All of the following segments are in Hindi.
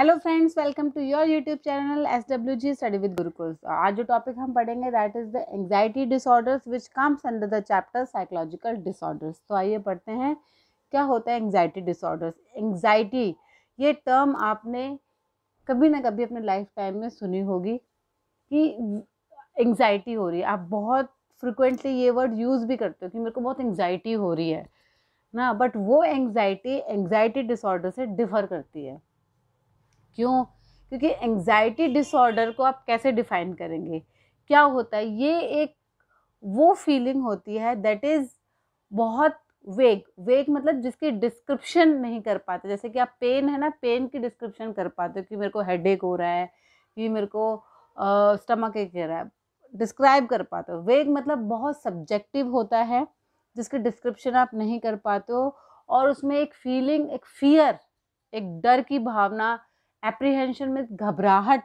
Hello friends welcome to your YouTube channel S W G study with Gurukul आज जो टॉपिक हम पढ़ेंगे that is the anxiety disorders which comes under the chapter psychological disorders तो आइए पढ़ते हैं क्या होता है एंग्जाइटी डिसऑर्डर्स एंगजाइटी ये टर्म आपने कभी ना कभी अपने लाइफ टाइम में सुनी होगी कि एंगजाइटी हो रही है आप बहुत फ्रिक्वेंटली ये वर्ड यूज़ भी करते हो कि मेरे को बहुत एंग्जाइटी हो रही है ना बट वो एंग्जाइटी एंगजाइटी डिसऑर्डर से डिफ़र करती है क्यों क्योंकि एंजाइटी डिसऑर्डर को आप कैसे डिफाइन करेंगे क्या होता है ये एक वो फीलिंग होती है दैट इज़ बहुत वेग वेग मतलब जिसकी डिस्क्रिप्शन नहीं कर पाते जैसे कि आप पेन है ना पेन की डिस्क्रिप्शन कर पाते हो कि मेरे को हेड एक हो रहा है कि मेरे को स्टमक एक हो रहा है डिस्क्राइब कर पाते हो वेग मतलब बहुत सब्जेक्टिव होता है जिसकी डिस्क्रिप्शन आप नहीं कर पाते हो और उसमें एक फीलिंग एक फियर एक डर की भावना एप्रीहेंशन में घबराहट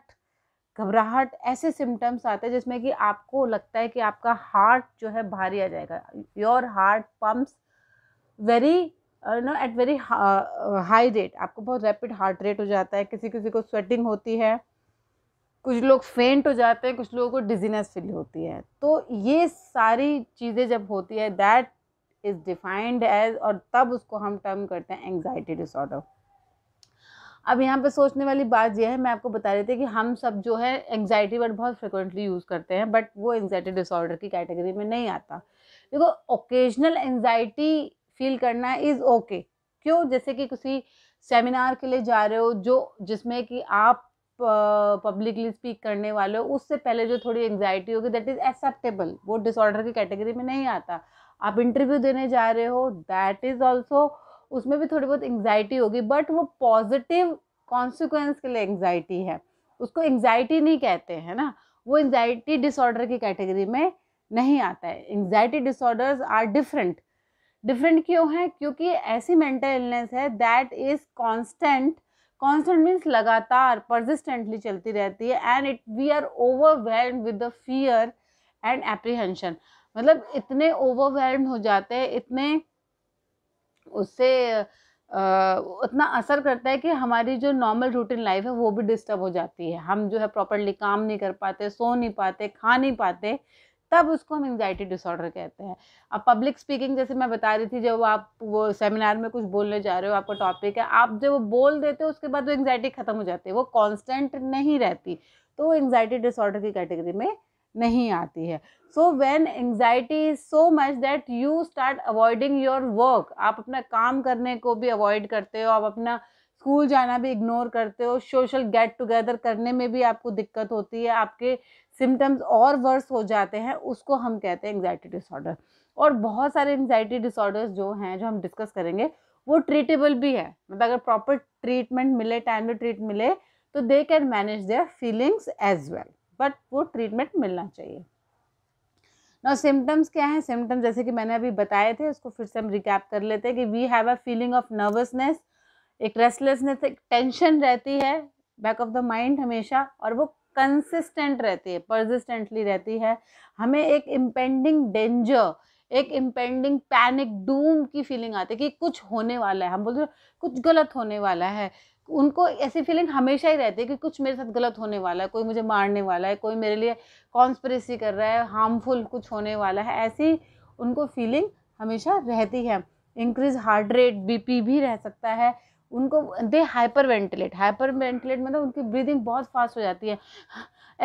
घबराहट ऐसे सिम्टम्स आते हैं जिसमें कि आपको लगता है कि आपका हार्ट जो है भारी आ जाएगा your heart pumps very you know at very high rate आपको बहुत रैपिड हार्ट रेट हो जाता है किसी किसी को स्वेटिंग होती है कुछ लोग फेंट हो जाते हैं कुछ लोगों को डिजीनेस फील होती है तो ये सारी चीज़ें जब होती है दैट इज़ डिफाइंड एज और तब उसको हम टर्म करते हैं एंग्जाइटी डिसऑर्डर अब यहाँ पे सोचने वाली बात यह है मैं आपको बता रही थी कि हम सब जो है एंगजाइटी वर्ड बहुत फ्रिक्वेंटली यूज़ करते हैं बट वो एंग्जाइटी डिसऑर्डर की कैटेगरी में नहीं आता देखो ओकेजनल एंगजाइटी फील करना इज़ ओके okay. क्यों जैसे कि किसी सेमिनार के लिए जा रहे हो जो जिसमें कि आप पब्लिकली स्पीक करने वाले हो उससे पहले जो थोड़ी एंग्जाइटी होगी दैट इज़ एक्सेप्टेबल वो डिसऑर्डर की कैटेगरी में नहीं आता आप इंटरव्यू देने जा रहे हो दैट इज़ ऑल्सो उसमें भी थोड़ी बहुत एंगजाइटी होगी बट वो पॉजिटिव कॉन्सिक्वेंस के लिए एंग्जाइटी है उसको एंग्जाइटी नहीं कहते हैं ना वो एंग्जाइटी डिसऑर्डर की कैटेगरी में नहीं आता है anxiety disorders are different different क्यों है क्योंकि ऐसी मेंटल इलनेस है that is constant constant means लगातार परसिस्टेंटली चलती रहती है and it we are overwhelmed with the fear and apprehension मतलब इतने ओवरवेल्ड हो जाते हैं इतने उससे उतना असर करता है कि हमारी जो नॉर्मल रूटीन लाइफ है वो भी डिस्टर्ब हो जाती है हम जो है प्रॉपरली काम नहीं कर पाते सो नहीं पाते खा नहीं पाते तब उसको हम एंगजाइटी डिसऑर्डर कहते हैं अब पब्लिक स्पीकिंग जैसे मैं बता रही थी जब आप वो सेमिनार में कुछ बोलने जा रहे हो आपका टॉपिक है आप जब वो बोल देते हो उसके बाद वो एंगजाइटी ख़त्म हो जाती है वो कॉन्स्टेंट नहीं रहती तो वो एंगजाइटी डिसऑर्डर की कैटेगरी में नहीं आती है so when anxiety is so much that you start avoiding your work आप अपना काम करने को भी अवॉइड करते हो आप अपना स्कूल जाना भी इग्नोर करते हो सोशल गेट टुगेदर करने में भी आपको दिक्कत होती है आपके सिम्टम्स और वर्स हो जाते हैं उसको हम कहते हैं एंग्जाइटी डिसऑर्डर और बहुत सारे एंग्जाइटी डिसऑर्डर्स जो हैं जो हम डिस्कस करेंगे वो ट्रीटेबल भी है मतलब अगर प्रॉपर ट्रीटमेंट मिले टाइम टू ट्रीट मिले तो they can manage their feelings as well but वो ट्रीटमेंट मिलना चाहिए ना सिम्टम्स क्या हैं सिम्टम्स जैसे कि मैंने अभी बताए थे उसको फिर से हम रिकैप कर लेते हैं कि we have a feeling of nervousness एक रेस्टलेसनेस एक टेंशन रहती है बैक ऑफ द माइंड हमेशा और वो कंसिस्टेंट रहती है परसिस्टेंटली रहती है हमें एक इम्पेंडिंग डेंजर एक इम्पेंडिंग पैनिक डूम की फीलिंग आती है कि कुछ होने वाला है हम बोलते हैं कुछ गलत होने वाला है उनको ऐसी फीलिंग हमेशा ही रहती है कि कुछ मेरे साथ गलत होने वाला है कोई मुझे मारने वाला है कोई मेरे लिए कॉन्स्परेसी कर रहा है हार्मफुल कुछ होने वाला है ऐसी उनको फीलिंग हमेशा रहती है इंक्रीज हार्ट रेट बीपी भी रह सकता है उनको they hyperventilate hyperventilate मतलब उनकी ब्रीदिंग बहुत फास्ट हो जाती है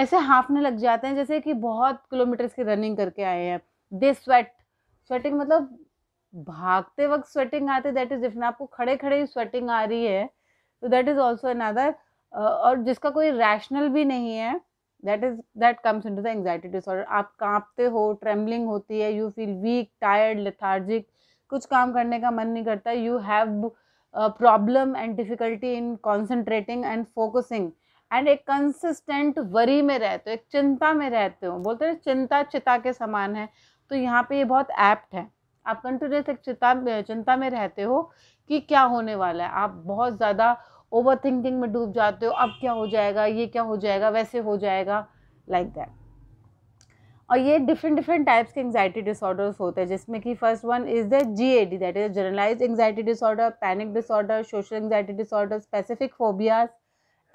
ऐसे हाफने लग जाते हैं जैसे कि बहुत किलोमीटर्स की रनिंग करके आए हैं दे स्वेट स्वेटिंग मतलब भागते वक्त स्वेटिंग आते दैट इज़ डिफरेंट आपको खड़े खड़े ही स्वेटिंग आ रही है तो दैट इज़ ऑल्सो अनादर और जिसका कोई रैशनल भी नहीं है that is that comes into the anxiety disorder आप कांपते हो ट्रेवलिंग होती है you feel weak tired lethargic कुछ काम करने का मन नहीं करता you have problem and difficulty in concentrating and focusing and एक कंसिस्टेंट वरी में रहते हो एक चिंता में रहते हो बोलते हैं चिंता चिता के समान है तो यहाँ पे ये बहुत एप्ट है आप कंटिन्यूस एक चिता चिंता में रहते हो कि क्या होने वाला है आप बहुत ज़्यादा ओवर थिंकिंग में डूब जाते हो अब क्या हो जाएगा ये क्या हो जाएगा वैसे हो जाएगा लाइक like दैट और ये डिफरेंट डिफरेंट टाइप्स के एंगजाइटी डिसऑर्डर्स होते हैं जिसमें कि first one is the G A D that is generalize anxiety disorder panic disorder social anxiety disorder specific phobias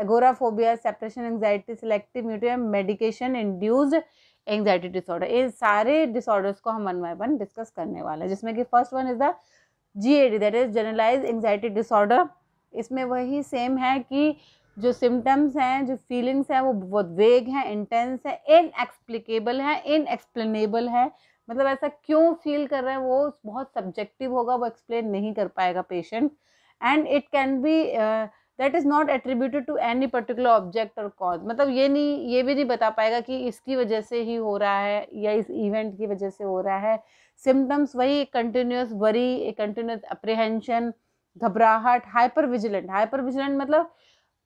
agoraphobia separation anxiety selective mutism medication induced anxiety disorder इन सारे डिसऑर्डर्स को हम वन बाय वन डिस्कस करने वाले हैं जिसमें कि first one is the G A D that is generalize anxiety disorder इसमें वही सेम है कि जो सिम्टम्स हैं जो फीलिंग्स हैं वो बहुत वेग हैं इंटेंस है इनएक्सप्लिकेबल है इनएक्सप्लेनेबल है मतलब ऐसा क्यों फील कर रहे हैं वो बहुत सब्जेक्टिव होगा वो एक्सप्लेन नहीं कर पाएगा patient and it can be that is not attributed to any particular object और कॉज मतलब ये नहीं ये भी नहीं बता पाएगा कि इसकी वजह से ही हो रहा है या इस इवेंट की वजह से हो रहा है सिम्टम्स वही कंटिन्यूस वरी कंटिन्यूस अप्रिहेंशन घबराहट हाइपर विजिलेंट हाइपर विजिलेंट मतलब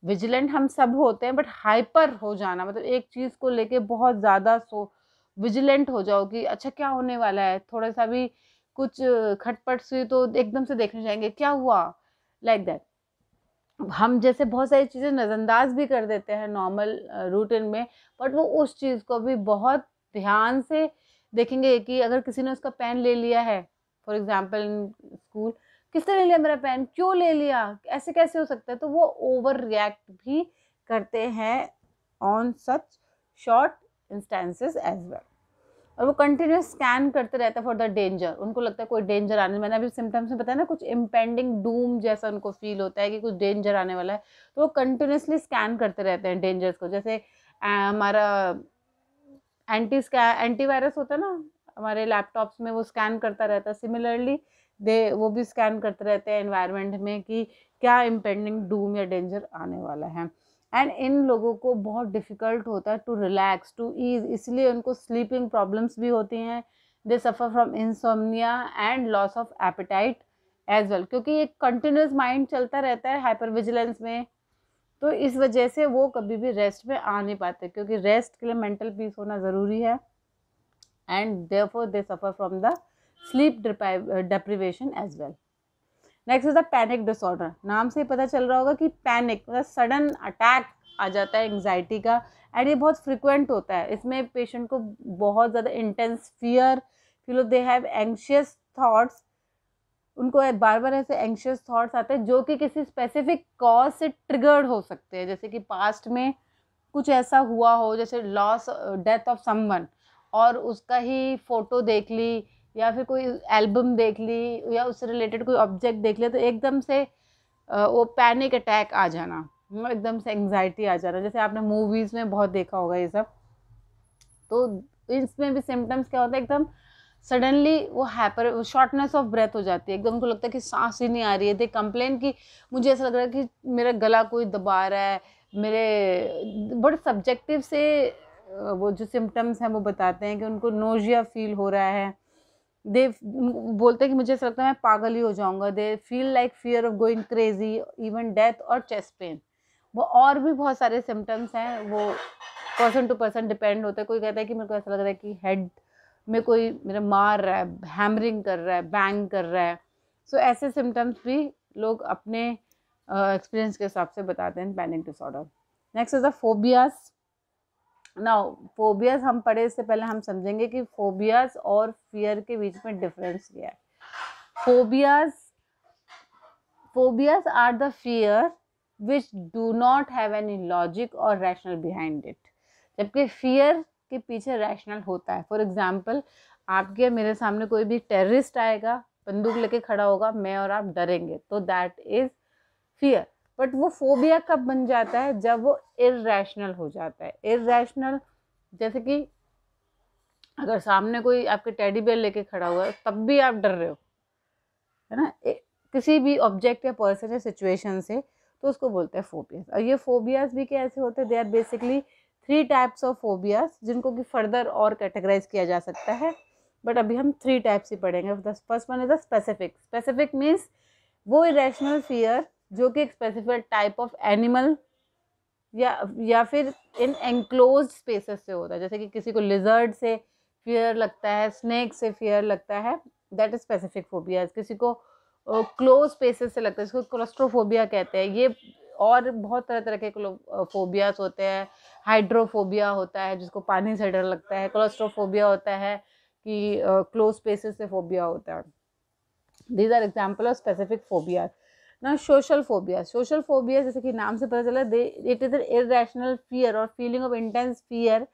विजिलेंट हम सब होते हैं बट हाइपर हो जाना मतलब एक चीज़ को लेके बहुत ज़्यादा सो विजिलेंट हो जाओ कि अच्छा क्या होने वाला है थोड़ा सा भी कुछ खटपट सी तो एकदम से देखने जाएंगे क्या हुआ लाइक like दैट हम जैसे बहुत सारी चीज़ें नज़रअंदाज भी कर देते हैं नॉर्मल रूटीन में बट वो उस चीज़ को भी बहुत ध्यान से देखेंगे कि अगर किसी ने उसका पेन ले लिया है फॉर एग्ज़ाम्पल स्कूल किसने ले लिया मेरा पेन क्यों ले लिया ऐसे कैसे हो सकता है तो वो ओवर रिएक्ट भी करते हैं on such short instances as well और वो कंटिन्यूस स्कैन करते रहता है फॉर द डेंजर उनको लगता है कोई डेंजर आने मैंने अभी सिम्टम्स में बताया ना कुछ इम्पेंडिंग डूम जैसा उनको फील होता है कि कुछ डेंजर आने वाला है तो वो कंटिन्यूसली स्कैन करते रहते हैं डेंजर्स को जैसे हमारा एंटी एंटी एंटीवायरस होता है ना हमारे लैपटॉप्स में वो स्कैन करता रहता है सिमिलरली दे वो भी स्कैन करते रहते हैं एनवायरनमेंट में कि क्या इम्पेंडिंग डूम या डेंजर आने वाला है एंड इन लोगों को बहुत डिफ़िकल्ट होता है टू रिलैक्स टू ईज इसलिए उनको स्लीपिंग प्रॉब्लम्स भी होती हैं they suffer from insomnia and loss of appetite as well क्योंकि एक कंटिन्यूस माइंड चलता रहता है हाइपर विजिलेंस में तो इस वजह से वो कभी भी रेस्ट में आ नहीं पाते क्योंकि रेस्ट के लिए मेंटल पीस होना ज़रूरी है and therefore they suffer from the sleep deprivation as well next is the panic disorder नाम से पता चल रहा होगा कि पैनिक मतलब सडन अटैक आ जाता है एंगजाइटी का एंड ये बहुत फ्रिक्वेंट होता है इसमें पेशेंट को बहुत ज़्यादा इंटेंस फियर फिर दे हैव एंशियस थाट्स उनको बार बार ऐसे एंशियस थाट्स आते हैं जो कि किसी स्पेसिफिक कॉज से ट्रिगर्ड हो सकते हैं जैसे कि पास्ट में कुछ ऐसा हुआ हो जैसे लॉस डेथ ऑफ समवन और उसका ही फोटो देख ली या फिर कोई एल्बम देख ली या उससे रिलेटेड कोई ऑब्जेक्ट देख लिया तो एकदम से वो पैनिक अटैक आ जाना मतलब एकदम से एंगजाइटी आ जाना जैसे आपने मूवीज़ में बहुत देखा होगा ये सब तो इसमें भी सिम्टम्स क्या होता है एकदम सडनली वो हैपर शॉर्टनेस ऑफ ब्रेथ हो जाती है एकदम को लगता है कि सांस ही नहीं आ रही है दे कंप्लेन कि मुझे ऐसा लग रहा है कि मेरा गला कोई दबा रहा है मेरे बड़े सब्जेक्टिव से वो जो सिम्टम्स हैं वो बताते हैं कि उनको नोजिया फील हो रहा है दे बोलते हैं कि मुझे ऐसा लगता है मैं पागल ही हो जाऊंगा they feel like fear of going crazy even death और चेस्ट पेन वो और भी बहुत सारे सिम्टम्स हैं वो पर्सन टू पर्सन डिपेंड होता है कोई कहता है कि मेरे को ऐसा लग रहा है कि हेड में कोई मेरा मार रहा है हैमरिंग कर रहा है बैंग कर रहा है सो so, ऐसे सिम्टम्स भी लोग अपने एक्सपीरियंस uh, के हिसाब से बताते हैं panic disorder next is the phobias ना फोबियाज हम पढ़े इससे पहले हम समझेंगे कि फोबियाज और फियर के बीच में डिफरेंस क्या है phobias phobias are the fear which do not have any logic और रैशनल बिहाइंड इट जबकि फियर के पीछे रैशनल होता है फॉर एग्जाम्पल आपके मेरे सामने कोई भी टेररिस्ट आएगा बंदूक लेके खड़ा होगा मैं और आप डरेंगे तो दैट इज फियर बट वो फोबिया कब बन जाता है जब वो इेशनल हो जाता है इेशनल जैसे कि अगर सामने कोई आपके टेडी बेयर लेके खड़ा हुआ है तब भी आप डर रहे हो है ना किसी भी ऑब्जेक्ट या पर्सन या सिचुएशन से तो उसको बोलते हैं फोबियाज और ये फोबियाज भी कैसे होते हैं they are basically three types of phobias जिनको कि फर्दर और कैटेगराइज किया जा सकता है बट अभी हम थ्री टाइप्स ही पढ़ेंगे first one is the specific specific means वो इेशनल फियर जो कि एक स्पेसिफिक टाइप ऑफ एनिमल या या फिर इन एनक्लोज स्पेसेस से होता है जैसे कि किसी को लिजर्ड से फियर लगता है स्नैक से फियर लगता है दैट इज स्पेसिफिक फोबिया किसी को क्लोज स्पेसेस से लगता है इसको क्लस्ट्रोफोबिया कहते हैं ये और बहुत तरह तरह के फोबियाज होते हैं हाइड्रोफोबिया होता है जिसको पानी से डर लगता है क्लस्ट्रोफोबिया होता है कि क्लोज स्पेसेस से फोबिया होता है these are example of specific phobias ना सोशल फोबिया सोशल फोबिया जैसे कि नाम से पता चला they it is irrational fear और feeling of intense fear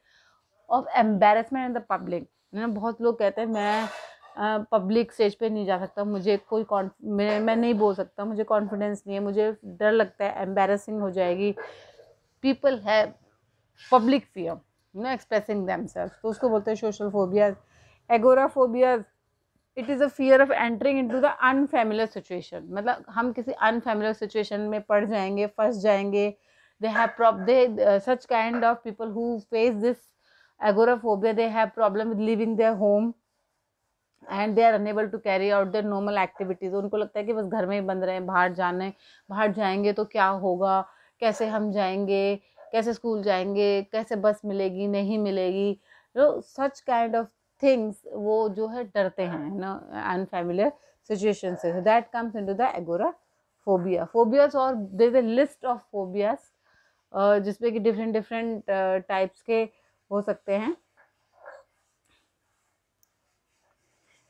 of embarrassment in the public ना बहुत लोग कहते हैं मैं पब्लिक स्टेज पे नहीं जा सकता मुझे कोई कॉन्फ मैं, मैं नहीं बोल सकता मुझे कॉन्फिडेंस नहीं है मुझे डर लगता है एम्बेरसिंग हो जाएगी पीपल है public fear no expressing them तो उसको बोलते हैं social phobias agoraphobias it is a fear of entering into the unfamiliar situation मतलब हम किसी अनफेमिलर सिचुएशन में पड़ जाएंगे फंस जाएंगे they have prob they such kind of people who face this agoraphobia they have problem with living their home and they are unable to carry out their normal activities उनको लगता है कि बस घर में ही बंद रहे बाहर जाने बाहर जाएंगे तो क्या होगा कैसे हम जाएंगे कैसे स्कूल जाएंगे कैसे बस मिलेगी नहीं मिलेगी तो सच काइंड ऑफ थिंग्स वो जो है डरते हैं ना अनफेमिलियर सिचुएशन से that comes into the agoraphobia phobias और there is list of phobias जिसमें कि डिफरेंट डिफरेंट टाइप्स के हो सकते हैं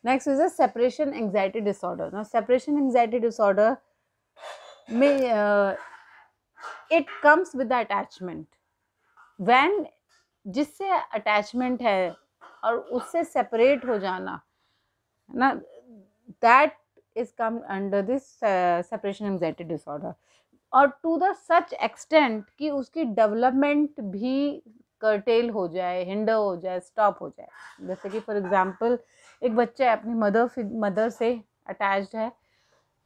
next is a separation anxiety disorder ना सेपरेशन एंग्जाइटी डिसऑर्डर में it comes with attachment when जिससे अटैचमेंट है और उससे सेपरेट हो जाना है ना that is come under this separation anxiety disorder और टू द सच एक्सटेंट कि उसकी डेवलपमेंट भी कर्टेल हो जाए हिंडर हो जाए स्टॉप हो जाए जैसे कि फॉर एग्जांपल एक बच्चा अपनी मदर मदर से अटैच्ड है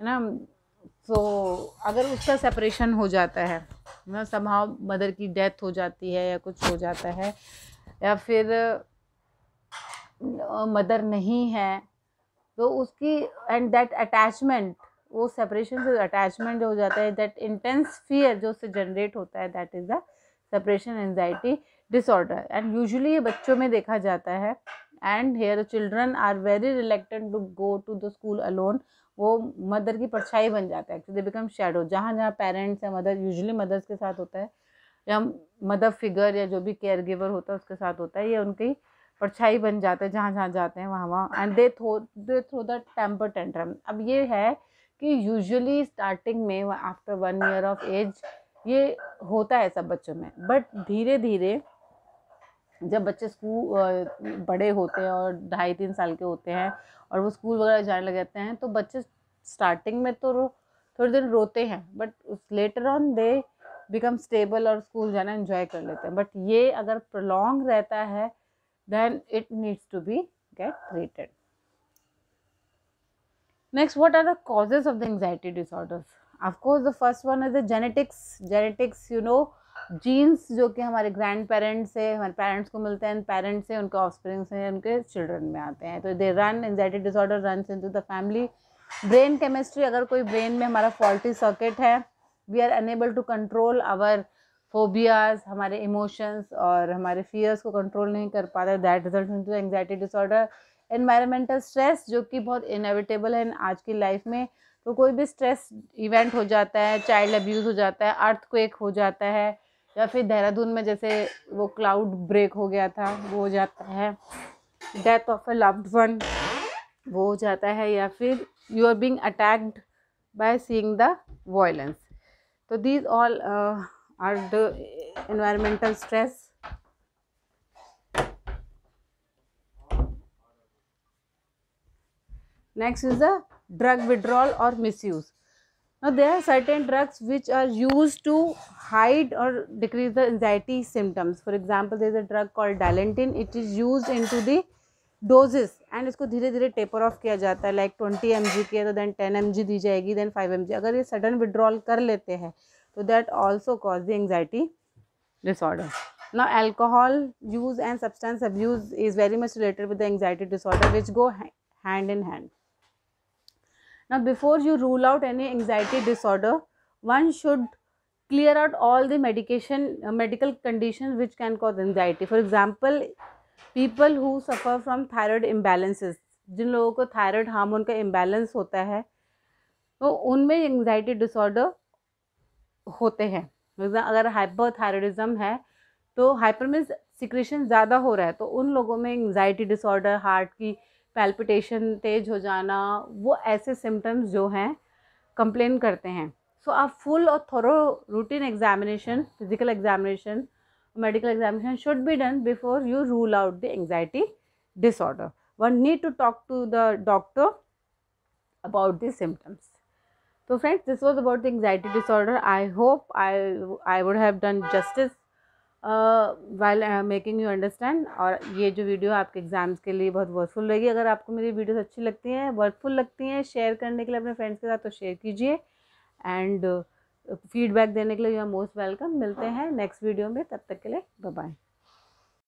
ना तो अगर उसका सेपरेशन हो जाता है ना समाव मदर की डेथ हो जाती है या कुछ हो जाता है या फिर मदर नहीं है तो उसकी एंड दैट अटैचमेंट वो सेपरेशन से अटैचमेंट हो जाता है दैट इंटेंस फियर जो उससे जनरेट होता है that is the separation anxiety disorder and usually ये बच्चों में देखा जाता है and here children are very reluctant to go to the school alone वो मदर की परछाई बन जाता है एक्चुअली बिकम शेडो जहाँ जहाँ पेरेंट्स या मदर यूजली मदर्स के साथ होता है या मदर फिगर या जो भी केयर गिवर होता है उसके साथ होता है ये उनकी परछाई बन जाते हैं जहाँ जहाँ जाते हैं वहाँ वहाँ and they throw they throw the temper tantrum अब ये है कि यूजुअली स्टार्टिंग में after one year of age ये होता है सब बच्चों में बट धीरे धीरे जब बच्चे स्कूल बड़े होते हैं और ढाई तीन साल के होते हैं और वो स्कूल वगैरह जाने लग जाते हैं तो बच्चे स्टार्टिंग में तो थोड़ी देर रोते हैं but later on they become stable और स्कूल जाना इन्जॉय कर लेते हैं बट ये अगर प्रोलॉन्ग रहता है then it needs to be get treated. Next, what are the causes of the anxiety disorders? Of course, the first one is the genetics. Genetics, you know, genes जो कि हमारे ग्रैंड पेरेंट्स से हमारे पेरेंट्स को मिलते हैं पेरेंट्स से उनके ऑफस्प्रिंग से उनके चिल्ड्रन में आते हैं तो they run anxiety disorder run into the family brain chemistry अगर कोई ब्रेन में हमारा फॉल्टी सर्किट है we are unable to control our phobias हमारे इमोशंस और हमारे फियर्स को कंट्रोल नहीं कर पाते that result into anxiety disorder environmental stress जो कि बहुत इनएविटेबल है आज की लाइफ में तो कोई भी स्ट्रेस इवेंट हो जाता है चाइल्ड अब्यूज़ हो जाता है अर्थ क्वेक हो जाता है या फिर देहरादून में जैसे वो क्लाउड ब्रेक हो गया था वो हो जाता है death of a loved one वो हो जाता है या फिर you are being attacked by seeing the violence तो दीज ऑल और environmental stress next is the drug withdrawal और misuse no there are certain drugs which are use to hide और decrease the anxiety symptoms for example there is a drug call Dilantin it is use into the doses and इसको धीरे धीरे टेपर ऑफ किया जाता है लाइक ट्वेंटी एम जी किया तो देन टेन एम जी दी जाएगी देन फाइव एम जी अगर ये सडन विड्रॉल कर लेते हैं so that also cause the anxiety disorder now alcohol use and substance abuse is very much related with the anxiety disorder which go hand in hand now before you rule out any anxiety disorder one should clear out all the medication uh, medical conditions which can cause anxiety for example people who suffer from thyroid imbalances जिन लोगों को थायराइड हार्मोन का इम्बैलेंस होता है तो उनमें एंग्जाइटी डिसऑर्डर होते हैं अगर हाइपरथायरॉयडिज्म है तो हाइपर में सिक्रेशन ज़्यादा हो रहा है तो उन लोगों में एंग्जाइटी डिसऑर्डर हार्ट की पैल्पिटेशन तेज हो जाना वो ऐसे सिम्टम्स जो हैं कंप्लेन करते हैं सो आप फुल और thorough routine examination physical examination medical examination should be done before you rule out the anxiety disorder one need to talk to the doctor about this symptoms तो friends this was about the anxiety disorder I hope I I would have done justice while making you understand और ये जो वीडियो आपके एग्ज़ाम्स के लिए बहुत वर्थफुल रहेगी अगर आपको मेरी वीडियोज़ अच्छी लगती हैं वर्थफुल लगती हैं शेयर करने के लिए अपने फ्रेंड्स के साथ तो शेयर कीजिए एंड फीडबैक uh, देने के लिए यू आर मोस्ट वेलकम मिलते हैं नेक्स्ट वीडियो में तब तक के लिए बाय